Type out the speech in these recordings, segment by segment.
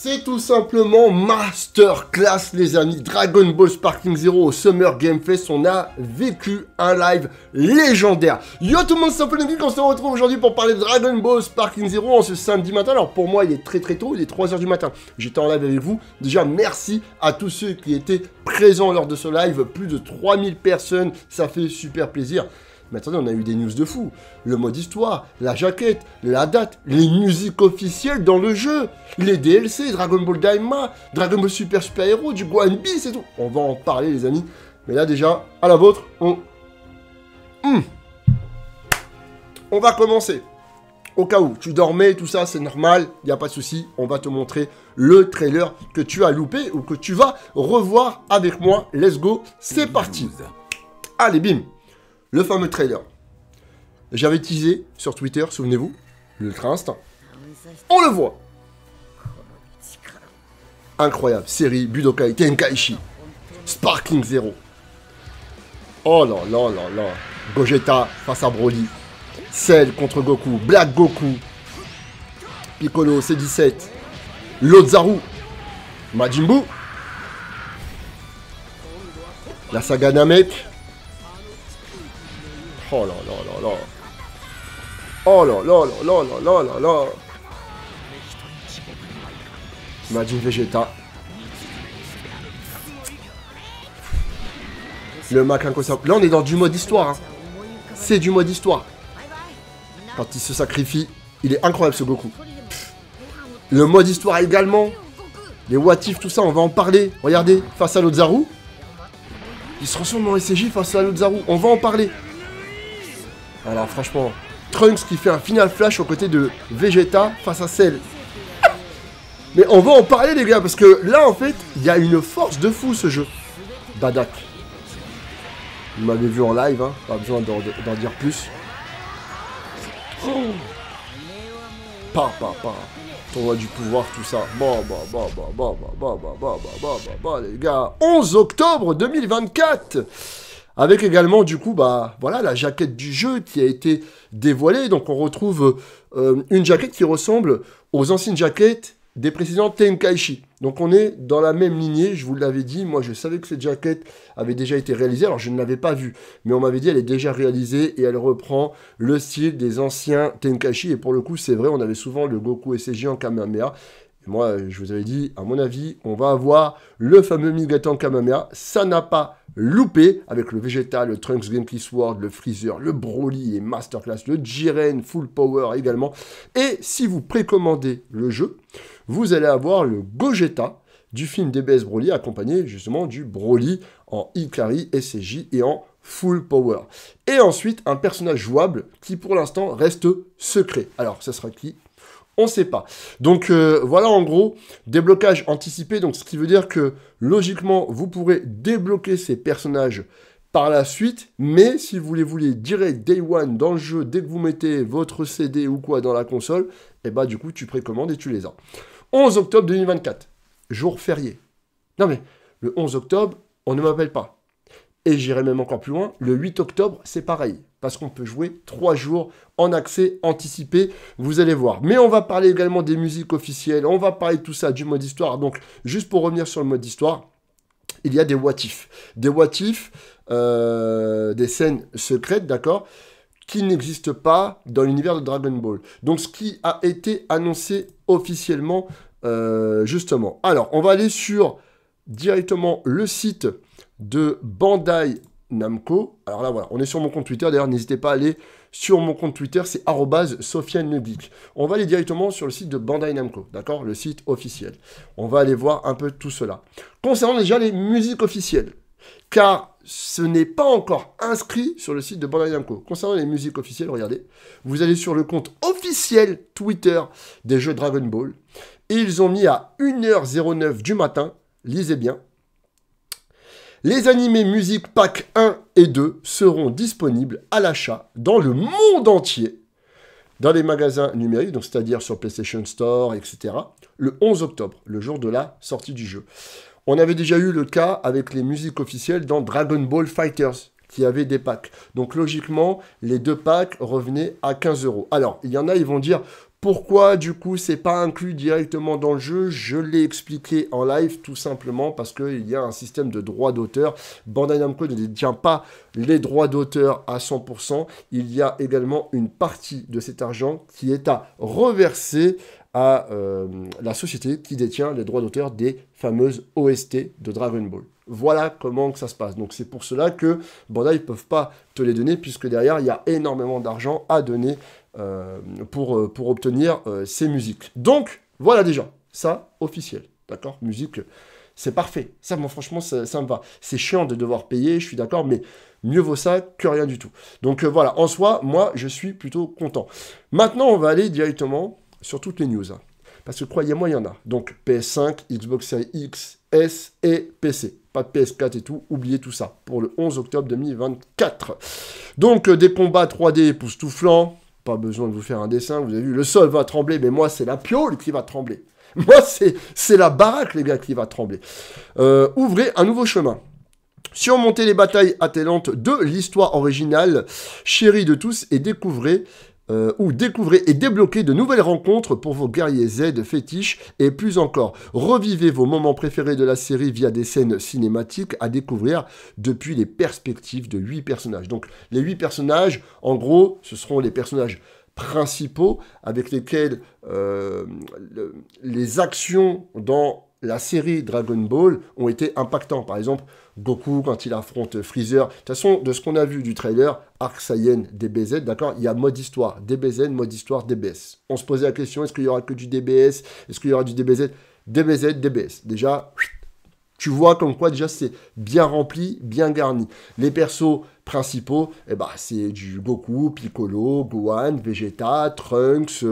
C'est tout simplement masterclass les amis, Dragon Ball Sparking Zero au Summer Game Fest, on a vécu un live légendaire. Yo tout le monde, c'est on se retrouve aujourd'hui pour parler de Dragon Ball Sparking Zero en ce samedi matin. Alors pour moi il est très très tôt, il est 3h du matin, j'étais en live avec vous. Déjà merci à tous ceux qui étaient présents lors de ce live, plus de 3000 personnes, ça fait super plaisir. Mais attendez, on a eu des news de fou. Le mode histoire, la jaquette, la date, les musiques officielles dans le jeu, les DLC, Dragon Ball Daima, Dragon Ball Super Super Hero, du Guan c'est tout. On va en parler, les amis. Mais là, déjà, à la vôtre, on. Hmm. On va commencer. Au cas où tu dormais, tout ça, c'est normal, il n'y a pas de souci. On va te montrer le trailer que tu as loupé ou que tu vas revoir avec moi. Let's go, c'est parti. Allez, bim le fameux trailer, J'avais teasé sur Twitter, souvenez-vous, l'Ultra Instinct. On le voit Incroyable, série Budokai Tenkaichi, Sparking Zero. Oh là là là là, Gogeta face à Broly, Cell contre Goku, Black Goku, Piccolo C17, Lozaru, Majin Buu, la saga Namek, Oh là là là là. Oh là là là Imagine Vegeta. Le Mac inconsolable. Là, on est dans du mode histoire. Hein. C'est du mode histoire. Quand il se sacrifie, il est incroyable ce Goku. Le mode histoire également. Les what tout ça, on va en parler. Regardez, face à l'Ozaru. Il se ressemble dans SJ face à l'Ozaru. On va en parler. Alors franchement. Trunks qui fait un final flash aux côtés de Vegeta face à Cell. Mais on va en parler les gars, parce que là en fait, il y a une force de fou ce jeu. Badak. Vous m'avez vu en live, hein. pas besoin d'en dire plus. Papa. Pa, pa, Tournoi du pouvoir, tout ça. Bon, bon, bon, bon, bon, bon, les gars. 11 octobre 2024 avec également, du coup, bah, voilà, la jaquette du jeu qui a été dévoilée. Donc, on retrouve euh, une jaquette qui ressemble aux anciennes jaquettes des précédents Tenkaichi. Donc on est dans la même lignée, je vous l'avais dit, moi je savais que cette jaquette avait déjà été réalisée, alors je ne l'avais pas vue, mais on m'avait dit elle est déjà réalisée et elle reprend le style des anciens Tenkaichi, et pour le coup c'est vrai, on avait souvent le Goku et en Kamehameha, moi, je vous avais dit, à mon avis, on va avoir le fameux Migatan Kamamea. Ça n'a pas loupé avec le Vegeta, le Trunks Kiss Sword, le Freezer, le Broly, les Masterclass, le Jiren, Full Power également. Et si vous précommandez le jeu, vous allez avoir le Gogeta du film DBS Broly accompagné justement du Broly en Ikari, SCJ et en Full Power. Et ensuite, un personnage jouable qui pour l'instant reste secret. Alors, ça sera qui on ne sait pas. Donc euh, voilà en gros, déblocage anticipé, donc ce qui veut dire que logiquement, vous pourrez débloquer ces personnages par la suite, mais si vous les voulez direct day one dans le jeu, dès que vous mettez votre CD ou quoi dans la console, et eh bah ben, du coup tu précommandes et tu les as. 11 octobre 2024, jour férié. Non mais, le 11 octobre, on ne m'appelle pas. Et j'irai même encore plus loin, le 8 octobre, c'est pareil, parce qu'on peut jouer trois jours en accès anticipé, vous allez voir. Mais on va parler également des musiques officielles, on va parler de tout ça, du mode histoire. Donc, juste pour revenir sur le mode histoire, il y a des what Des watifs, euh, des scènes secrètes, d'accord qui n'existent pas dans l'univers de Dragon Ball. Donc ce qui a été annoncé officiellement, euh, justement. Alors, on va aller sur directement le site de Bandai Namco. Alors là, voilà, on est sur mon compte Twitter. D'ailleurs, n'hésitez pas à aller sur mon compte Twitter, c'est @sofianegeek. On va aller directement sur le site de Bandai Namco, d'accord Le site officiel. On va aller voir un peu tout cela. Concernant déjà les musiques officielles, car ce n'est pas encore inscrit sur le site de Bandai Namco. Concernant les musiques officielles, regardez, vous allez sur le compte officiel Twitter des jeux Dragon Ball. Et ils ont mis à 1h09 du matin, lisez bien, les animés Musique Pack 1 et 2 seront disponibles à l'achat dans le monde entier, dans les magasins numériques, c'est-à-dire sur PlayStation Store, etc., le 11 octobre, le jour de la sortie du jeu. On avait déjà eu le cas avec les musiques officielles dans Dragon Ball Fighters, qui avaient des packs. Donc logiquement, les deux packs revenaient à 15 euros. Alors, il y en a, ils vont dire, pourquoi du coup c'est pas inclus directement dans le jeu Je l'ai expliqué en live tout simplement parce qu'il y a un système de droits d'auteur. Bandai Namco ne détient pas les droits d'auteur à 100%. Il y a également une partie de cet argent qui est à reverser à euh, la société qui détient les droits d'auteur des fameuses OST de Dragon Ball. Voilà comment que ça se passe. Donc c'est pour cela que Bandai ne peuvent pas te les donner puisque derrière il y a énormément d'argent à donner euh, pour, euh, pour obtenir euh, ces musiques. Donc, voilà déjà, ça, officiel, d'accord Musique, c'est parfait. Ça, moi, franchement, ça, me va. C'est chiant de devoir payer, je suis d'accord, mais mieux vaut ça que rien du tout. Donc voilà, en soi, moi, je suis plutôt content. Maintenant, on va aller directement sur toutes les news. Hein. parce que croyez-moi, il y en a. Donc PS5, Xbox Series X, S et PC. Pas de PS4 et tout, oubliez tout ça pour le 11 octobre 2024. Donc des combats 3D époustouflants, pas besoin de vous faire un dessin, vous avez vu, le sol va trembler, mais moi, c'est la piole qui va trembler. Moi, c'est la baraque, les gars, qui va trembler. Euh, ouvrez un nouveau chemin. Surmontez les batailles attelantes de l'histoire originale, chérie de tous, et découvrez euh, ou découvrez et débloquez de nouvelles rencontres pour vos guerriers Z fétiches et plus encore, revivez vos moments préférés de la série via des scènes cinématiques à découvrir depuis les perspectives de 8 personnages. Donc les huit personnages, en gros, ce seront les personnages principaux avec lesquels euh, les actions dans la série Dragon Ball ont été impactants. Par exemple, Goku quand il affronte Freezer. De toute façon, de ce qu'on a vu du trailer, Arc Saiyan, DBZ, d'accord Il y a mode histoire, DBZ, mode histoire, DBS. On se posait la question, est-ce qu'il y aura que du DBS Est-ce qu'il y aura du DBZ DBZ, DBS. Déjà, tu vois comme quoi déjà c'est bien rempli, bien garni. Les persos principaux, eh ben, c'est du Goku, Piccolo, Gohan, Vegeta, Trunks,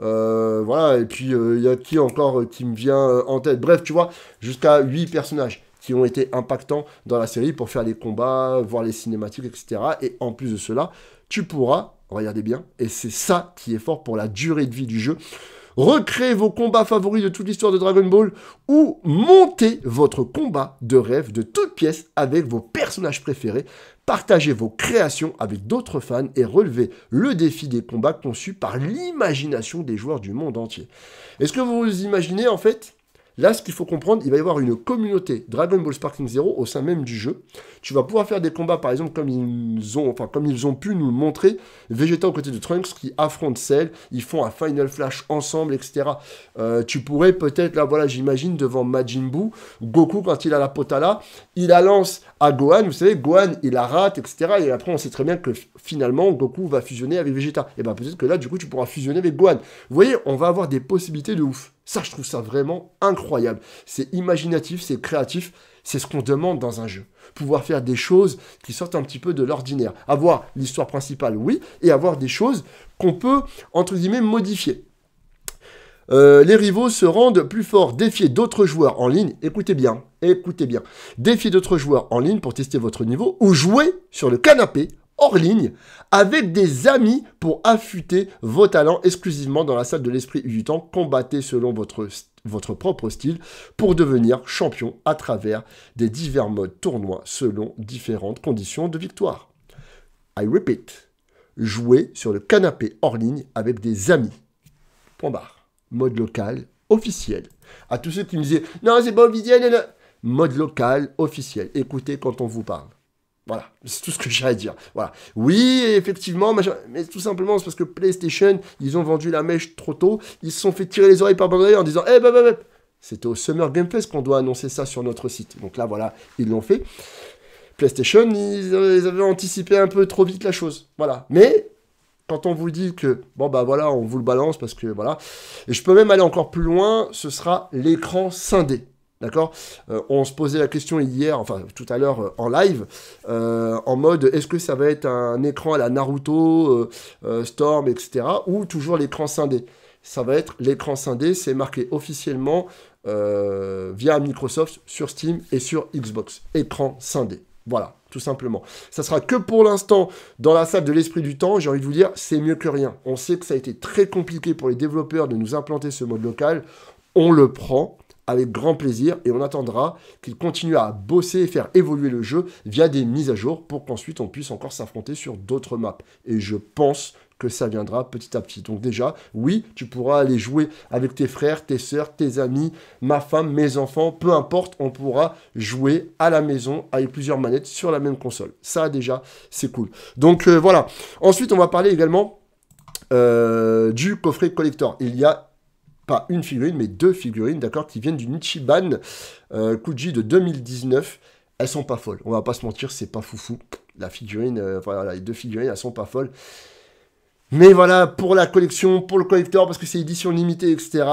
euh, voilà, et puis euh, il y a qui encore euh, qui me vient en tête. Bref, tu vois, jusqu'à 8 personnages qui ont été impactants dans la série pour faire les combats, voir les cinématiques, etc. Et en plus de cela, tu pourras, regardez bien, et c'est ça qui est fort pour la durée de vie du jeu, Recréer vos combats favoris de toute l'histoire de Dragon Ball ou monter votre combat de rêve de toutes pièces avec vos personnages préférés. Partagez vos créations avec d'autres fans et relevez le défi des combats conçus par l'imagination des joueurs du monde entier. Est-ce que vous vous imaginez en fait Là, ce qu'il faut comprendre, il va y avoir une communauté Dragon Ball Sparking Zero au sein même du jeu. Tu vas pouvoir faire des combats, par exemple, comme ils ont, enfin, comme ils ont pu nous montrer, Vegeta aux côtés de Trunks qui affronte Cell, ils font un Final Flash ensemble, etc. Euh, tu pourrais peut-être, là, voilà, j'imagine, devant Majin Buu, Goku, quand il a la potala, il la lance à Gohan, vous savez, Gohan, il la rate, etc. Et après, on sait très bien que finalement, Goku va fusionner avec Vegeta. Et bien, peut-être que là, du coup, tu pourras fusionner avec Gohan. Vous voyez, on va avoir des possibilités de ouf. Ça, je trouve ça vraiment incroyable. C'est imaginatif, c'est créatif, c'est ce qu'on demande dans un jeu. Pouvoir faire des choses qui sortent un petit peu de l'ordinaire. Avoir l'histoire principale, oui, et avoir des choses qu'on peut, entre guillemets, modifier. Euh, les rivaux se rendent plus forts. défier d'autres joueurs en ligne. Écoutez bien, écoutez bien. défier d'autres joueurs en ligne pour tester votre niveau ou jouer sur le canapé hors ligne avec des amis pour affûter vos talents exclusivement dans la salle de l'esprit du temps. Combattez selon votre, votre propre style pour devenir champion à travers des divers modes tournois selon différentes conditions de victoire. I repeat, jouez sur le canapé hors ligne avec des amis. Point barre. Mode local officiel. À tous ceux qui me disaient non, c'est pas officiel, mode local officiel. Écoutez quand on vous parle. Voilà, c'est tout ce que j'ai à dire. Voilà. Oui, effectivement, mais tout simplement, parce que PlayStation, ils ont vendu la mèche trop tôt. Ils se sont fait tirer les oreilles par Bandai en disant Eh, bah, bah, bah. C'était au Summer Game Fest qu'on doit annoncer ça sur notre site. Donc là, voilà, ils l'ont fait. PlayStation, ils, avaient anticipé un peu trop vite la chose. Voilà. Mais quand on vous dit que, bon, bah voilà, on vous le balance parce que, voilà. Et je peux même aller encore plus loin ce sera l'écran scindé. D'accord euh, On se posait la question hier, enfin tout à l'heure euh, en live, euh, en mode est-ce que ça va être un écran à la Naruto, Storm, etc. ou toujours l'écran scindé Ça va être l'écran scindé, c'est marqué officiellement via Microsoft sur Steam et sur Xbox. Écran scindé. Voilà, tout simplement. Ça sera que pour l'instant dans la salle de l'esprit du temps. J'ai envie de vous dire, c'est mieux que rien. On sait que ça a été très compliqué pour les développeurs de nous implanter ce mode local. On le prend avec grand plaisir et on attendra qu'il continue à bosser et faire évoluer le jeu via des mises à jour pour qu'ensuite on puisse encore s'affronter sur d'autres maps. Et je pense que ça viendra petit à petit. Donc déjà, oui, tu pourras aller jouer avec tes frères, tes soeurs, tes amis, ma femme, mes enfants, peu importe, on pourra jouer à la maison avec plusieurs manettes sur la même console. Ça déjà, c'est cool. Donc euh, voilà. Ensuite, on va parler également euh, du coffret collector. Il y a pas une figurine, mais deux figurines, d'accord, qui viennent du Nichiban euh, Kuji de 2019. Elles sont pas folles, on va pas se mentir, c'est pas foufou. La figurine, euh, voilà, les deux figurines, elles sont pas folles. Mais voilà, pour la collection, pour le collector, parce que c'est édition limitée, etc.,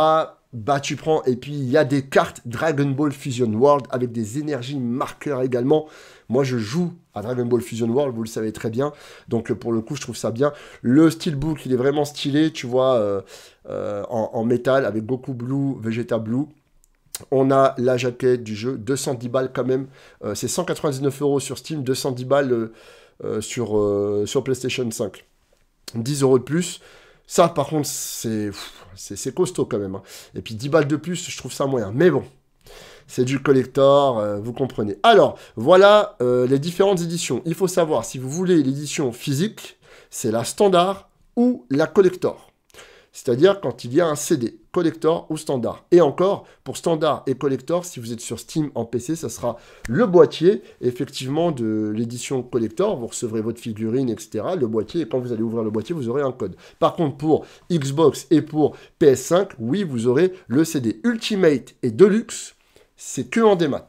bah tu prends. Et puis il y a des cartes Dragon Ball Fusion World avec des énergies marqueurs également. Moi, je joue à Dragon Ball Fusion World, vous le savez très bien. Donc, pour le coup, je trouve ça bien. Le steelbook, il est vraiment stylé, tu vois, euh, euh, en, métal, avec Goku Blue, Vegeta Blue. On a la jaquette du jeu, 210 balles quand même. Euh, c'est 199 euros sur Steam, 210 balles sur, sur PlayStation 5. 10 euros de plus. Ça, par contre, c'est costaud quand même. Hein. Et puis 10 balles de plus, je trouve ça moyen. Mais bon, c'est du collector, euh, vous comprenez. Alors, voilà euh, les différentes éditions. Il faut savoir si vous voulez l'édition physique, c'est la standard ou la collector. C'est-à-dire quand il y a un CD, collector ou standard. Et encore, pour standard et collector, si vous êtes sur Steam en PC, ça sera le boîtier, effectivement, de l'édition collector. Vous recevrez votre figurine, etc. Le boîtier, et quand vous allez ouvrir le boîtier, vous aurez un code. Par contre, pour Xbox et pour PS5, oui, vous aurez le CD Ultimate et Deluxe c'est que en démat.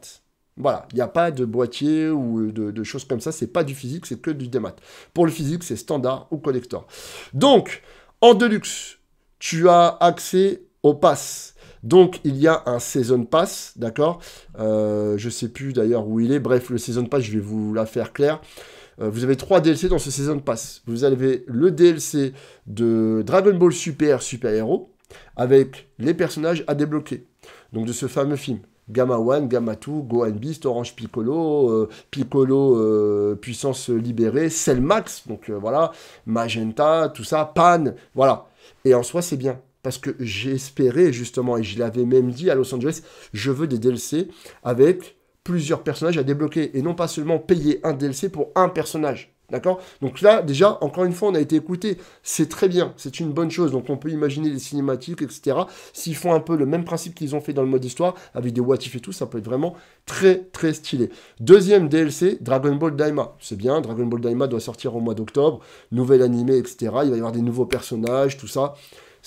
Voilà, il n'y a pas de boîtier ou de, choses comme ça, c'est pas du physique, c'est que du démat. Pour le physique, c'est standard ou collector. Donc, en Deluxe, tu as accès au pass. Donc, il y a un Season Pass, d'accord Je euh, Je sais plus d'ailleurs où il est. Bref, le Season Pass, je vais vous la faire claire. Euh, vous avez trois DLC dans ce Season Pass. Vous avez le DLC de Dragon Ball Super Super Hero avec les personnages à débloquer. Donc, de ce fameux film. Gamma One, Gamma 2, and Beast, Orange Piccolo, euh, Piccolo euh, Puissance Libérée, Cell Max, donc euh, voilà, Magenta, tout ça, Pan, voilà. Et en soi, c'est bien. Parce que j'espérais justement, et je l'avais même dit à Los Angeles, je veux des DLC avec plusieurs personnages à débloquer. Et non pas seulement payer un DLC pour un personnage. D'accord Donc là, déjà, encore une fois, on a été écouté. C'est très bien, c'est une bonne chose. Donc on peut imaginer les cinématiques, etc. S'ils font un peu le même principe qu'ils ont fait dans le mode histoire, avec des what if et tout, ça peut être vraiment très, très stylé. Deuxième DLC, Dragon Ball Daima. C'est bien, Dragon Ball Daima doit sortir au mois d'octobre. Nouvel animé, etc. Il va y avoir des nouveaux personnages, tout ça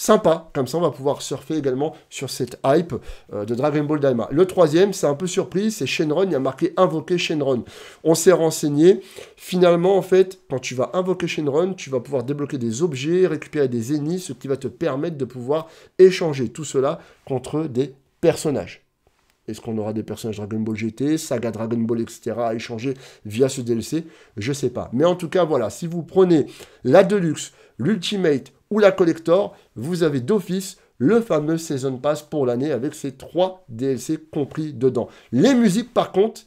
sympa. Comme ça, on va pouvoir surfer également sur cette hype euh, de Dragon Ball Daima. Le troisième, c'est un peu surprise, c'est Shenron. Il y a marqué invoquer Shenron. On s'est renseigné. Finalement, en fait, quand tu vas invoquer Shenron, tu vas pouvoir débloquer des objets, récupérer des ennemis, ce qui va te permettre de pouvoir échanger tout cela contre des personnages. Est-ce qu'on aura des personnages Dragon Ball GT, saga Dragon Ball, etc. à échanger via ce DLC Je ne sais pas. Mais en tout cas, voilà, si vous prenez la Deluxe, l'Ultimate ou la collector, vous avez d'office le fameux Season Pass pour l'année avec ses trois DLC compris dedans. Les musiques, par contre,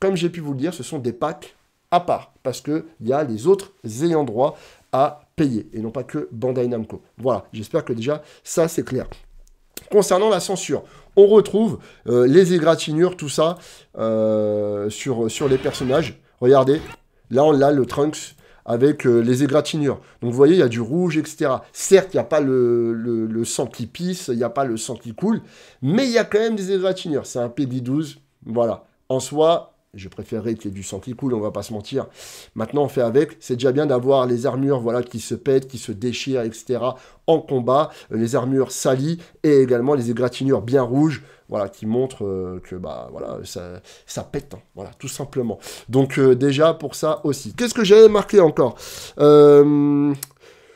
comme j'ai pu vous le dire, ce sont des packs à part parce qu'il y a les autres ayant droit à payer et non pas que Bandai Namco. Voilà, j'espère que déjà ça c'est clair. Concernant la censure, on retrouve euh, les égratignures, tout ça euh, sur, sur les personnages. Regardez, là on a le Trunks avec euh, les égratignures. Donc vous voyez, il y a du rouge, etc. Certes, il n'y a pas le, sang qui pisse, il n'y a pas le sang qui coule, mais il y a quand même des égratignures. C'est un p 12 voilà. En soi, je préférerais qu'il y ait du sang qui coule, on va pas se mentir. Maintenant, on fait avec. C'est déjà bien d'avoir les armures voilà, qui se pètent, qui se déchirent, etc. en combat, euh, les armures salies et également les égratignures bien rouges voilà, qui montre euh, que bah voilà, ça, ça pète, hein, voilà, tout simplement. Donc euh, déjà pour ça aussi. Qu'est-ce que j'avais marqué encore euh,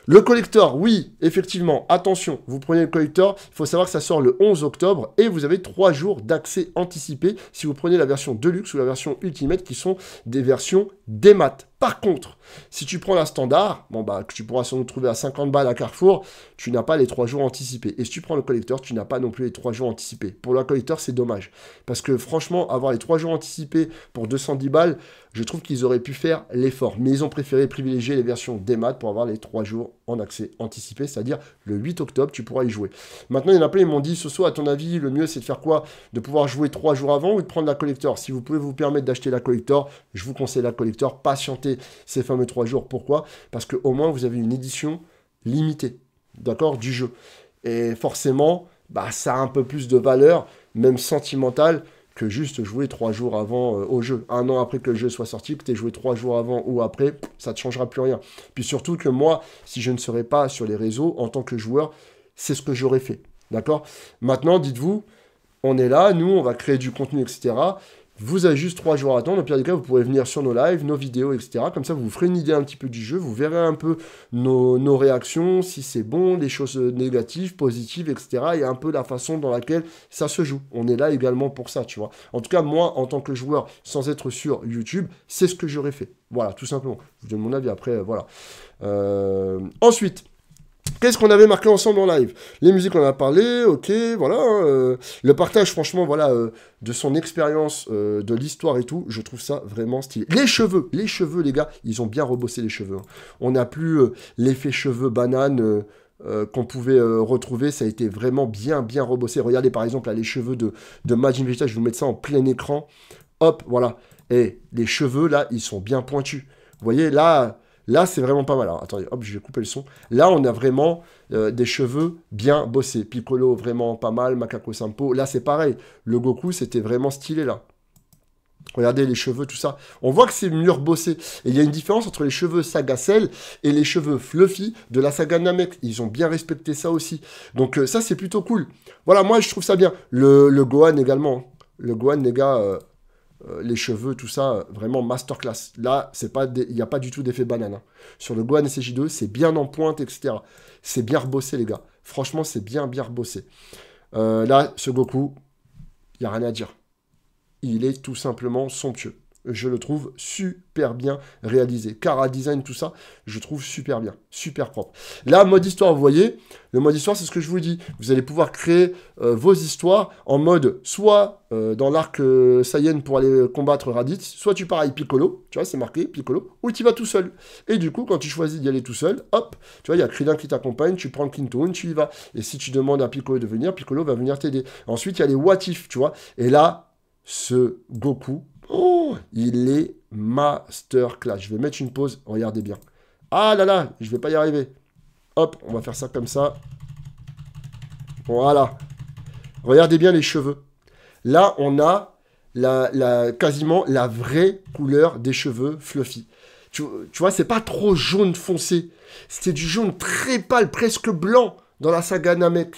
Le collector, oui, effectivement, attention, vous prenez le collector, il faut savoir que ça sort le 11 octobre et vous avez trois jours d'accès anticipé si vous prenez la version Deluxe ou la version Ultimate qui sont des versions maths par contre, si tu prends la standard, bon bah, que tu pourras sans trouver à 50 balles à Carrefour, tu n'as pas les 3 jours anticipés. Et si tu prends le collector, tu n'as pas non plus les 3 jours anticipés. Pour le collector, c'est dommage. Parce que franchement, avoir les 3 jours anticipés pour 210 balles, je trouve qu'ils auraient pu faire l'effort. Mais ils ont préféré privilégier les versions des maths pour avoir les 3 jours en accès anticipé, c'est-à-dire le 8 octobre, tu pourras y jouer. Maintenant, il y en a plein, ils m'ont dit, ce soit à ton avis, le mieux c'est de faire quoi De pouvoir jouer 3 jours avant ou de prendre la collector Si vous pouvez vous permettre d'acheter la collector, je vous conseille la collector, patientez ces fameux trois jours. Pourquoi Parce que au moins, vous avez une édition limitée, d'accord, du jeu. Et forcément, bah, ça a un peu plus de valeur, même sentimentale, que juste jouer trois jours avant euh, au jeu. Un an après que le jeu soit sorti, que tu aies joué trois jours avant ou après, ça ne changera plus rien. Puis surtout que moi, si je ne serais pas sur les réseaux en tant que joueur, c'est ce que j'aurais fait. D'accord Maintenant, dites-vous, on est là, nous, on va créer du contenu, etc. Vous avez juste trois jours à attendre. Au pire des cas, vous pourrez venir sur nos lives, nos vidéos, etc. Comme ça, vous vous ferez une idée un petit peu du jeu. Vous verrez un peu nos, réactions, si c'est bon, les choses négatives, positives, etc. Et un peu la façon dans laquelle ça se joue. On est là également pour ça, tu vois. En tout cas, moi, en tant que joueur, sans être sur YouTube, c'est ce que j'aurais fait. Voilà, tout simplement. Je vous donne mon avis après, euh, voilà. Euh, ensuite, Qu'est-ce qu'on avait marqué ensemble en live Les musiques, on a parlé, ok, voilà. Hein, euh, le partage, franchement, voilà, euh, de son expérience, euh, de l'histoire et tout, je trouve ça vraiment stylé. Les cheveux, les cheveux, les gars, ils ont bien rebossé les cheveux. Hein. On n'a plus l'effet cheveux banane qu'on pouvait retrouver. Ça a été vraiment bien, bien rebossé. Regardez, par exemple, les cheveux de, de Majin Vegeta, je vais vous mettre ça en plein écran. Hop, voilà. Et les cheveux, là, ils sont bien pointus. Vous voyez, là Là, c'est vraiment pas mal. Alors, attendez, hop, je vais couper le son. Là, on a vraiment euh, des cheveux bien bossés. Piccolo, vraiment pas mal. Macaco Sampo, là, c'est pareil. Le Goku, c'était vraiment stylé, là. Regardez les cheveux, tout ça. On voit que c'est mieux bossé. Et il y a une différence entre les cheveux Saga et les cheveux Fluffy de la saga Namek. Ils ont bien respecté ça aussi. Donc euh, ça, c'est plutôt cool. Voilà, moi, je trouve ça bien. Le, Gohan également. Hein. Le Gohan, les gars, euh, euh, les cheveux, tout ça, vraiment masterclass. Là, il n'y a pas du tout d'effet banane. Hein. Sur le Gohan SJ2, c'est bien en pointe, etc. C'est bien rebossé, les gars. Franchement, c'est bien, bien rebossé. Euh, là, ce Goku, il n'y a rien à dire. Il est tout simplement somptueux je le trouve super bien réalisé. à design, tout ça, je trouve super bien, super propre. Là, mode histoire, vous voyez, le mode histoire, c'est ce que je vous dis. Vous allez pouvoir créer euh, vos histoires en mode soit euh, dans l'arc euh, Saiyan pour aller combattre Raditz, soit tu pars avec Piccolo, tu vois, c'est marqué Piccolo, ou tu vas tout seul. Et du coup, quand tu choisis d'y aller tout seul, hop, tu vois, il y a Krillin qui t'accompagne, tu prends Kintoon, tu y vas. Et si tu demandes à Piccolo de venir, Piccolo va venir t'aider. Ensuite, il y a les what if, tu vois. Et là, ce Goku Oh, il est masterclass. Je vais mettre une pause. Regardez bien. Ah là là, je vais pas y arriver. Hop, on va faire ça comme ça. Voilà. Regardez bien les cheveux. Là, on a la, quasiment la vraie couleur des cheveux fluffy. Tu, tu vois, c'est pas trop jaune foncé. C'était du jaune très pâle, presque blanc dans la saga Namek.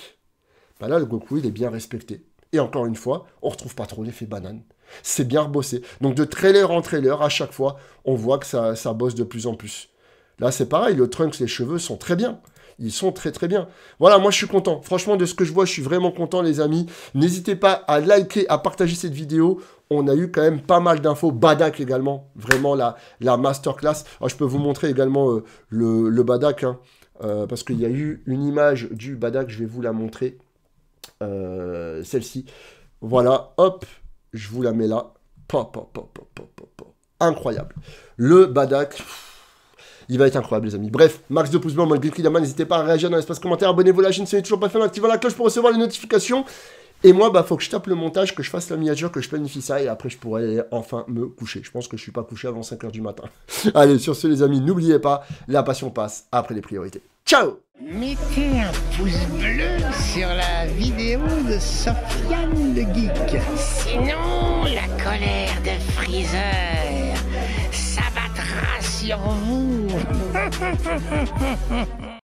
Bah là, le Goku, il est bien respecté. Et encore une fois, on retrouve pas trop l'effet banane. C'est bien rebossé. Donc de trailer en trailer, à chaque fois, on voit que ça, bosse de plus en plus. Là, c'est pareil, le Trunks, les cheveux sont très bien. Ils sont très très bien. Voilà, moi je suis content. Franchement, de ce que je vois, je suis vraiment content, les amis. N'hésitez pas à liker, à partager cette vidéo. On a eu quand même pas mal d'infos. Badak également, vraiment la, masterclass. Ah, je peux vous montrer également euh, le, Badak, hein. euh, parce qu'il y a eu une image du Badak, je vais vous la montrer. Euh, celle-ci. Voilà, hop, je vous la mets là. Incroyable. Le Badak. Il va être incroyable, les amis. Bref, max de pouces bleus, qui la main. N'hésitez pas à réagir dans l'espace commentaire. Abonnez-vous à la chaîne si vous toujours pas fait en la cloche pour recevoir les notifications. Et moi, bah, faut que je tape le montage, que je fasse la miniature, que je planifie ça, et après, je pourrai enfin me coucher. Je pense que je suis pas couché avant 5h du matin. Allez, sur ce, les amis, n'oubliez pas, la passion passe après les priorités. Ciao Mettez un pouce bleu sur la vidéo de Sofiane le Geek. Sinon, la colère de Freezer s'abattra sur vous.